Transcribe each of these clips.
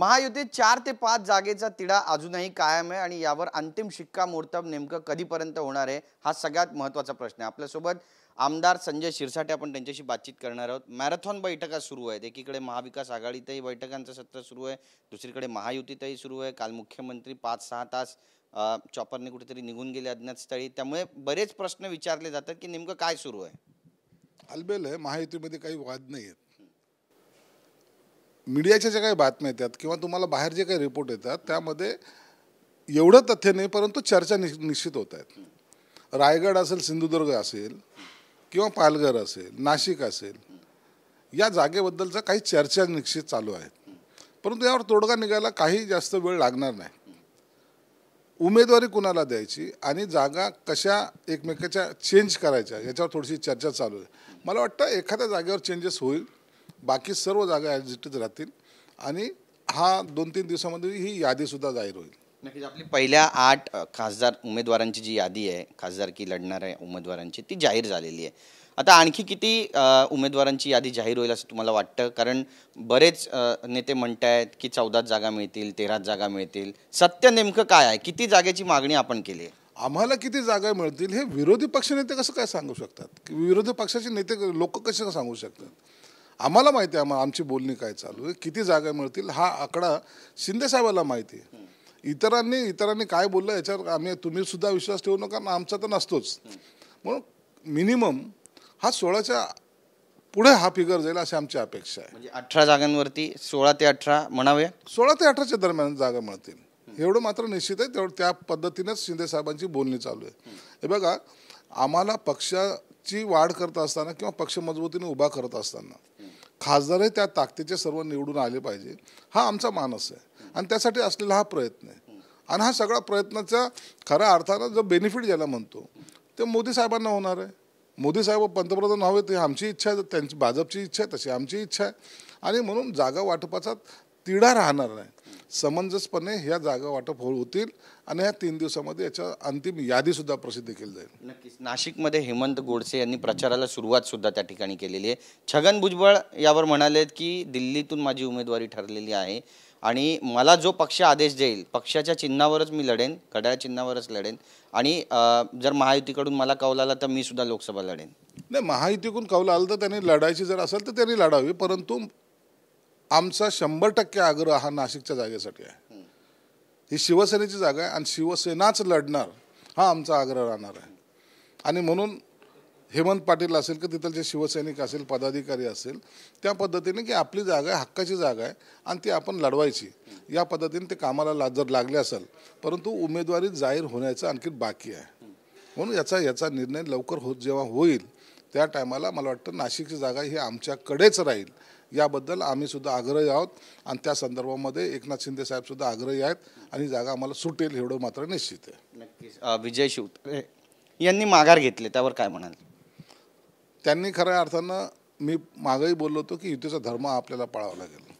महायुतीत चार ते पाच जागेचा तिढा अजूनही कायम आहे आणि यावर अंतिम शिक्कामोर्तब नेमकं कधीपर्यंत होणार आहे हा सगळ्यात महत्त्वाचा प्रश्न आहे आपल्यासोबत आमदार संजय शिरसाटे आपण त्यांच्याशी बातचीत करणार आहोत मॅरेथॉन बैठका सुरू आहेत एकीकडे महाविकास आघाडीतही बैठकांचं सत्र सुरू आहे दुसरीकडे महायुतीतही सुरू आहे काल मुख्यमंत्री पाच सहा तास चॉपरने कुठेतरी निघून गेले अज्ञात स्थळी त्यामुळे बरेच प्रश्न विचारले जातात की नेमकं काय सुरू आहे अलबेल आहे महायुतीमध्ये काही वाद नाही आहेत मीडियाच्या ज्या काही बातम्या येतात किंवा तुम्हाला बाहेर जे काही रिपोर्ट येतात त्यामध्ये एवढं तथ्य नाही परंतु चर्चा निश्चित होत आहेत रायगड असेल सिंधुदुर्ग असेल किंवा पालघर असेल नाशिक असेल या जागेबद्दलचा काही चर्चा निश्चित चालू आहेत परंतु यावर तोडगा निघायला काही जास्त वेळ लागणार नाही उमेदवारी कुणाला द्यायची आणि जागा कशा एकमेकाच्या चेंज करायच्या याच्यावर थोडीशी चर्चा चालू आहे मला वाटतं एखाद्या जागेवर चेंजेस होईल बाकी सर्व जागा ॲडजस्टेड राहतील आणि हा दोन तीन दिवसामध्ये ही यादीसुद्धा जाहीर होईल नक्कीच आपली पहिल्या आठ खासदार उमेदवारांची जी यादी आहे खासदारकी आहे उमेदवारांची ती जाहीर झालेली आहे आता आणखी किती उमेदवारांची यादी जाहीर होईल असं तुम्हाला वाटतं कारण बरेच नेते म्हणत आहेत की चौदाच जागा मिळतील तेराच जागा मिळतील सत्य नेमकं काय आहे किती जागेची मागणी आपण केली आहे आम्हाला किती जागा मिळतील हे विरोधी पक्षनेते कसं काय सांगू शकतात विरोधी पक्षाचे नेते लोक कसे सांगू शकतात आम्हाला माहिती आहे आमची बोलणी काय चालू आहे किती जागा मिळतील हा आकडा शिंदेसाहेबाला माहिती आहे इतरांनी इतरांनी काय बोललं याच्यावर आम्ही तुम्ही सुद्धा विश्वास ठेवू नका आमचा तर नसतोच म्हणून मिनिमम हा सोळाच्या पुढे हा फिगर जाईल अशी आमची अपेक्षा आहे म्हणजे अठरा जागांवरती सोळा ते अठरा म्हणावे सोळा ते अठराच्या दरम्यान जागा मिळतील एवढं मात्र निश्चित आहे तेवढं त्या पद्धतीनेच शिंदेसाहेबांची बोलणी चालू आहे हे बघा आम्हाला पक्षाची वाढ करत असताना किंवा पक्ष मजबूतीने उभा करत असताना खासदारही त्या ताकदीचे सर्व निवडून आले पाहिजे हा आमचा मानस आहे आणि त्यासाठी असलेला हा प्रयत्न आहे आणि हा सगळा प्रयत्नाचा खऱ्या अर्थानं जो बेनिफिट ज्याला म्हणतो ते मोदी साहेबांना होणार आहे मोदी साहेब पंतप्रधान व्हावे ते आमची इच्छा आहे त्यांची भाजपची इच्छा आहे तशी आमची इच्छा आहे आणि म्हणून जागा वाटपाचा तिढा राहणार नाही समंजसपणे ह्या जागा वाटप हो-, होतील आणि ह्या तीन दिवसामध्ये याच्या अंतिम सुद्धा प्रसिद्ध केली जाईल नक्कीच नाशिकमध्ये हेमंत गोडसे यांनी प्रचाराला सुद्धा त्या ठिकाणी केलेली आहे छगन भुजबळ यावर म्हणाले की दिल्लीतून माझी उमेदवारी ठरलेली आहे आणि मला जो पक्ष आदेश देईल पक्षाच्या चिन्हावरच मी लढेन घड्याळ चिन्हावरच लढेन आणि जर महायुतीकडून मला कौल आला तर मी सुद्धा लोकसभा लढेन नाही महायुतीकडून कौल आलं तर त्यांनी लढायची जर असेल तर त्यांनी लढावी परंतु आमचा शंभर टक्के आग्रह हा नाशिकच्या जागेसाठी आहे ही शिवसेनेची जागा आहे आणि शिवसेनाच लढणार हा आमचा आग्रह राहणार आहे आणि म्हणून हेमंत पाटील असेल की जे शिवसैनिक असेल पदाधिकारी असेल त्या पद्धतीने की आपली जागा आहे हक्काची जागा आहे आणि ती आपण लढवायची या पद्धतीने ते कामाला जर लागले असेल परंतु उमेदवारी जाहीर होण्याचं आणखी बाकी आहे म्हणून याचा याचा निर्णय लवकर होत जेव्हा होईल त्या टायमाला मला वाटतं नाशिकची जागा ही आमच्याकडेच राहील याबद्दल आम्हीसुद्धा आग्रही आहोत आणि त्या संदर्भामध्ये एकनाथ शिंदे सुद्धा आग्रही आहेत आणि जागा आम्हाला सुटेल एवढं मात्र निश्चित आहे विजय शिवतरे यांनी माघार घेतले त्यावर काय म्हणाल त्यांनी खऱ्या अर्थानं मी मागंही बोललो होतो की युतीचा धर्म आपल्याला पाळावा लागेल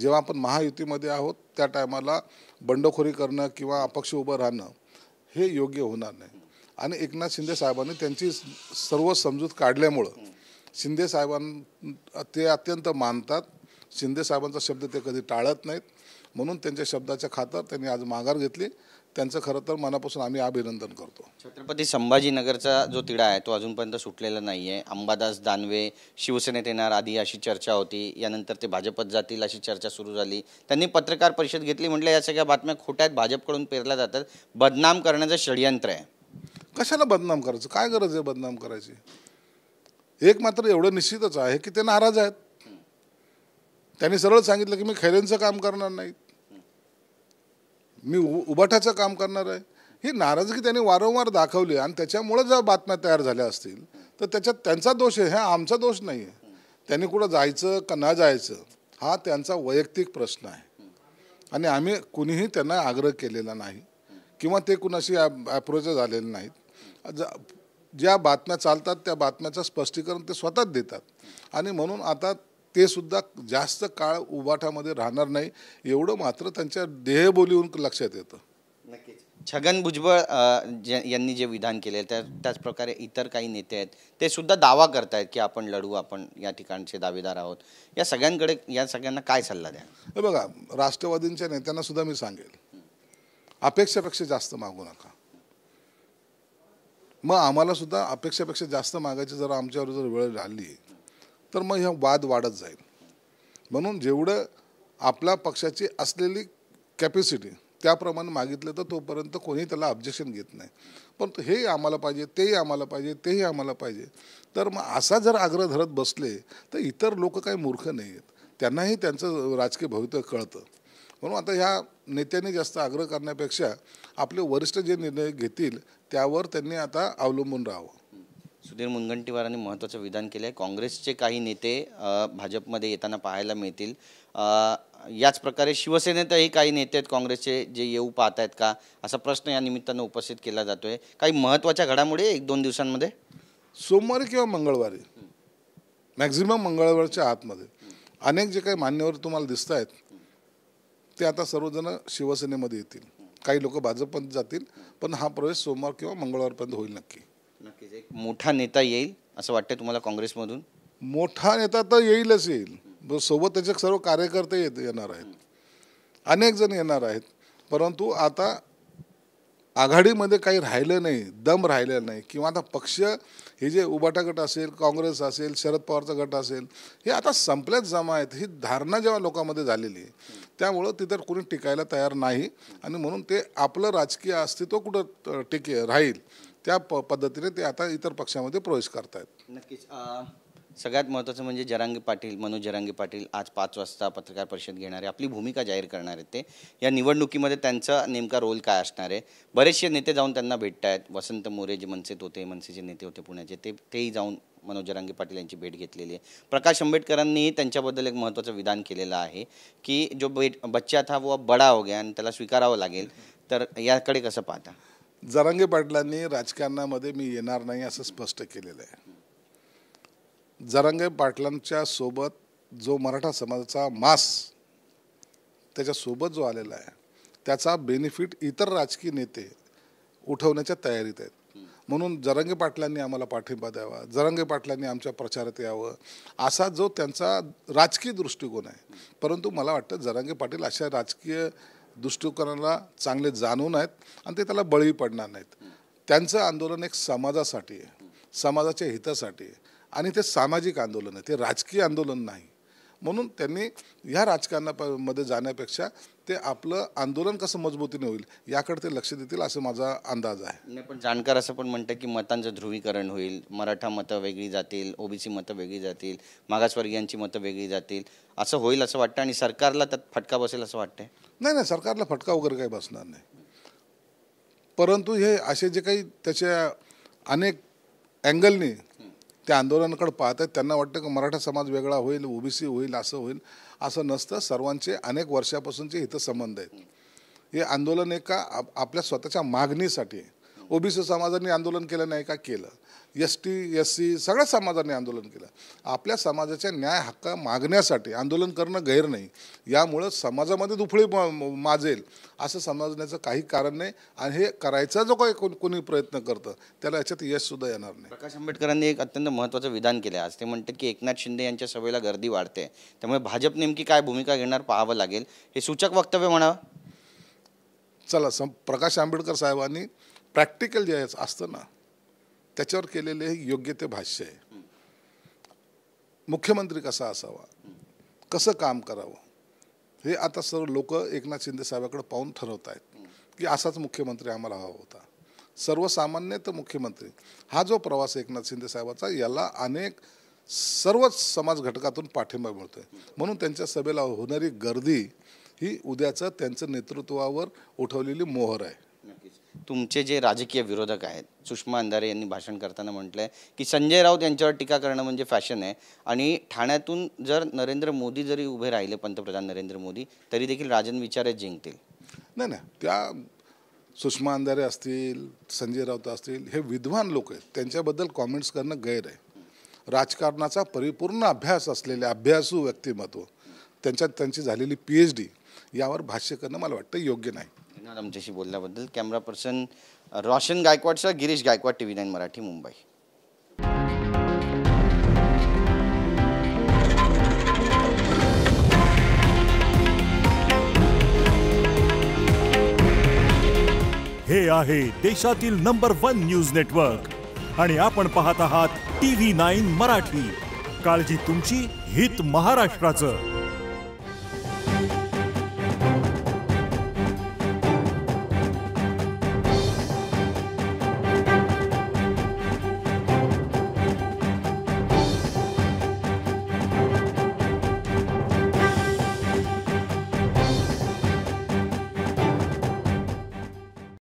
जेव्हा आपण महायुतीमध्ये आहोत त्या टायमाला बंडखोरी करणं किंवा अपक्ष उभं राहणं हे योग्य होणार नाही आणि एकनाथ शिंदे साहेबांनी त्यांची सर्व समजूत काढल्यामुळं शिंदे साहेबां ते अत्यंत मानतात शिंदे साहेबांचा शब्द ते कधी टाळत नाहीत म्हणून त्यांच्या शब्दाच्या खातर त्यांनी आज माघार घेतली त्यांचं खरं तर मनापासून आम्ही अभिनंदन करतो छत्रपती संभाजीनगरचा जो तिढा आहे तो अजूनपर्यंत सुटलेला नाही आहे अंबादास दानवे शिवसेनेत येणार आधी अशी चर्चा होती यानंतर ते भाजपत जातील अशी चर्चा सुरू झाली त्यांनी पत्रकार परिषद घेतली म्हटलं या सगळ्या बातम्या खोट्या आहेत भाजपकडून पेरल्या जातात बदनाम करण्याचं षडयंत्र आहे कशाला बदनाम करायचं काय गरज आहे बदनाम करायची एक मात्र एवढं निश्चितच आहे की ते नाराज आहेत त्यांनी सरळ सांगितलं की मी खैरेंचं काम करणार नाही मी उबटाचं काम करणार आहे ही नाराजगी त्यांनी वारंवार दाखवली आणि त्याच्यामुळे जर बातम्या तयार झाल्या असतील तर त्याच्यात त्यांचा दोष आहे हा आमचा दोष नाही आहे त्यांनी कुठं जायचं का न जायचं हा त्यांचा वैयक्तिक प्रश्न आहे आणि आम्ही कुणीही त्यांना आग्रह केलेला नाही किंवा ते कुणाशी अप्रोच ॲप्रोच झालेले नाहीत ज्या बातम्या चालतात त्या बातम्याचं स्पष्टीकरण ते स्वतःच देतात आणि म्हणून आता ते सुद्धा जास्त काळ उबाठामध्ये राहणार नाही एवढं मात्र त्यांच्या देहबोलीहून लक्षात येतं नक्कीच छगन भुजबळ यांनी जे विधान केले त्या त्याचप्रकारे इतर काही नेते आहेत ते सुद्धा दावा करतायत की आपण लढू आपण या ठिकाणचे दावेदार आहोत या सगळ्यांकडे या सगळ्यांना काय सल्ला द्या बघा राष्ट्रवादींच्या नेत्यांना सुद्धा मी सांगेल अपेक्षेपेक्षा जास्त मागू नका मग आम्हालासुद्धा अपेक्षेपेक्षा जास्त मागायची जर आमच्यावर जर वेळ राहिली तर मग ह्या वाद वाढत जाईल म्हणून जेवढं आपल्या पक्षाची असलेली कॅपॅसिटी त्याप्रमाणे मागितलं तर तोपर्यंत कोणी त्याला ऑब्जेक्शन घेत नाही पण हेही आम्हाला पाहिजे तेही आम्हाला पाहिजे तेही आम्हाला पाहिजे तर मग असा जर आग्रह धरत बसले तर इतर लोक काही मूर्ख नाही आहेत त्यांनाही त्यांचं राजकीय भवितव्य कळतं म्हणून आता ह्या नेत्यांनी जास्त आग्रह करण्यापेक्षा आपले वरिष्ठ जे निर्णय घेतील त्यावर त्यांनी आता अवलंबून राहावं सुधीर मुनगंटीवारांनी महत्त्वाचं विधान केलं आहे काँग्रेसचे काही नेते भाजपमध्ये येताना पाहायला मिळतील याच प्रकारे शिवसेनेतही काही नेते आहेत काँग्रेसचे जे येऊ पाहत आहेत का असा प्रश्न या निमित्तानं उपस्थित केला जातो आहे काही महत्त्वाच्या घडामोडी एक दोन दिवसांमध्ये सोमवारी किंवा मंगळवारी मॅक्झिमम मंगळवारच्या आतमध्ये अनेक जे काही मान्यवर तुम्हाला दिसत आहेत ते आता सर्वजण शिवसेनेमध्ये येतील काही लोक भाजपपर्यंत जातील पण हा प्रवेश सोमवार किंवा मंगळवारपर्यंत होईल नक्की नक्कीच एक मोठा नेता येईल असं वाटतंय तुम्हाला काँग्रेसमधून मोठा नेता तर येईलच येईल सोबत त्याचे सर्व कार्यकर्ते येत येणार आहेत अनेक जण येणार आहेत परंतु आता आघाडीमध्ये काही राहिलं नाही दम राहिलेला नाही किंवा आता पक्ष हे जे उबाटा गट असेल काँग्रेस असेल शरद पवारचा गट असेल हे आता संपल्याच जमा आहेत ही धारणा जेव्हा लोकांमध्ये झालेली आहे त्यामुळं तिथं कुणी टिकायला तयार नाही आणि म्हणून ते आपलं राजकीय अस्तित्व कुठं टिके राहील त्या प पद्धतीने ते आता इतर पक्षामध्ये प्रवेश करत आहेत नक्कीच सगळ्यात महत्त्वाचं म्हणजे जरांगे पाटील मनोज जरांगे पाटील आज पाच वाजता पत्रकार परिषद घेणारे आपली भूमिका जाहीर करणार आहेत ते या निवडणुकीमध्ये त्यांचा नेमका रोल काय असणार आहे बरेचसे नेते जाऊन त्यांना भेटत आहेत वसंत मोरे जे मनसेत होते मनसेचे नेते होते पुण्याचे ते तेही जाऊन मनोज जरांगे पाटील यांची भेट घेतलेली आहे प्रकाश आंबेडकरांनीही त्यांच्याबद्दल एक महत्त्वाचं विधान केलेलं आहे की जो बेट बच्चा था व बडा हो गया आणि त्याला स्वीकारावं लागेल तर याकडे कसं पाहता जरांगे पाटलांनी राजकारणामध्ये मी येणार नाही असं स्पष्ट केलेलं आहे जरांगे पाटलांच्या सोबत जो मराठा समाजाचा मास त्याच्यासोबत जो आलेला आहे त्याचा बेनिफिट इतर राजकीय नेते उठवण्याच्या तयारीत आहेत म्हणून जरंगे पाटलांनी आम्हाला पाठिंबा द्यावा जरंगे पाटलांनी आमच्या प्रचारात यावं असा जो त्यांचा राजकीय दृष्टिकोन आहे परंतु मला वाटतं जरंगे पाटील अशा राजकीय दृष्टिकोनाला चांगले जाणून आहेत आणि ते त्याला बळी पडणार नाहीत त्यांचं आंदोलन एक समाजासाठी आहे समाजाच्या हितासाठी आहे आणि ते सामाजिक आंदोलन आहे ते राजकीय आंदोलन नाही म्हणून त्यांनी ह्या राजकारणामध्ये जाण्यापेक्षा ते आपलं आंदोलन कसं मजबूतीने होईल याकडे ते लक्ष देतील असं माझा अंदाज आहे पण जाणकार असं पण म्हणतं की मतांचं ध्रुवीकरण होईल मराठा मतं वेगळी जातील ओबीसी मतं वेगळी जातील मागासवर्गीयांची मतं वेगळी जातील असं होईल असं वाटतं आणि सरकारला त्यात फटका बसेल असं वाटतंय नाही नाही सरकारला फटका वगैरे काही बसणार नाही परंतु हे असे जे काही त्याच्या अनेक अँगलनी त्या आंदोलनाकडे पाहत आहेत त्यांना वाटतं की मराठा समाज वेगळा होईल ओबीसी होईल असं होईल असं नसतं सर्वांचे अनेक वर्षापासूनचे हितसंबंध संबंध आहेत हे आंदोलन एका आपल्या स्वतःच्या मागणीसाठी ओबीसी समाजाने आंदोलन केलं नाही का केलं एस टी एस सी सगळ्या समाजाने आंदोलन केलं आपल्या समाजाच्या न्याय हक्क मागण्यासाठी आंदोलन करणं गैर नाही यामुळं समाजामध्ये दुफळी माजेल असं समजण्याचं काही कारण नाही आणि हे करायचा जो काही कोणी प्रयत्न करतं त्याला याच्यात सुद्धा येणार नाही प्रकाश आंबेडकरांनी एक अत्यंत महत्त्वाचं विधान केलं आज ते म्हणते की एकनाथ शिंदे यांच्या सभेला गर्दी वाढते त्यामुळे भाजप नेमकी काय भूमिका घेणार पाहावं लागेल हे सूचक वक्तव्य म्हणावं चला सम प्रकाश आंबेडकर साहेबांनी प्रॅक्टिकल जे असतं ना त्याच्यावर केलेले हे योग्य ते भाष्य आहे मुख्यमंत्री कसा असावा कसं काम करावं हे आता सर्व लोक एकनाथ शिंदे साहेबाकडे पाहून ठरवत आहेत की असाच मुख्यमंत्री आम्हाला हवा होता सर्वसामान्य तर मुख्यमंत्री हा जो प्रवास एकनाथ शिंदे साहेबाचा याला अनेक सर्वच समाज घटकातून पाठिंबा मिळतो आहे म्हणून त्यांच्या सभेला होणारी गर्दी ही उद्याचं त्यांचं नेतृत्वावर उठवलेली मोहर आहे तुमचे जे राजकीय विरोधक आहेत सुषमा अंधारे यांनी भाषण करताना म्हटलं आहे की संजय राऊत यांच्यावर टीका करणं म्हणजे फॅशन आहे आणि ठाण्यातून जर नरेंद्र मोदी जरी उभे राहिले पंतप्रधान नरेंद्र मोदी तरी देखील राजन विचारे जिंकतील नाही नाही त्या सुषमा अंधारे असतील संजय राऊत असतील हे विद्वान लोक आहेत त्यांच्याबद्दल कॉमेंट्स करणं गैर आहे राजकारणाचा परिपूर्ण अभ्यास असलेले अभ्यासू व्यक्तिमत्व त्यांच्यात त्यांची झालेली पी एच डी यावर भाष्य करणं मला वाटतं योग्य नाही धन्यवाद आमच्याशी बोलल्याबद्दल कॅमेरा पर्सन रोशन गायकवाडसह Girish Gaikwad T V nine Marathi Mumbai हे आहे देशातील नंबर वन न्यूज नेटवर्क आणि आपण पाहत आहात टी व्ही नाईन मराठी काळजी तुमची हित महाराष्ट्राचं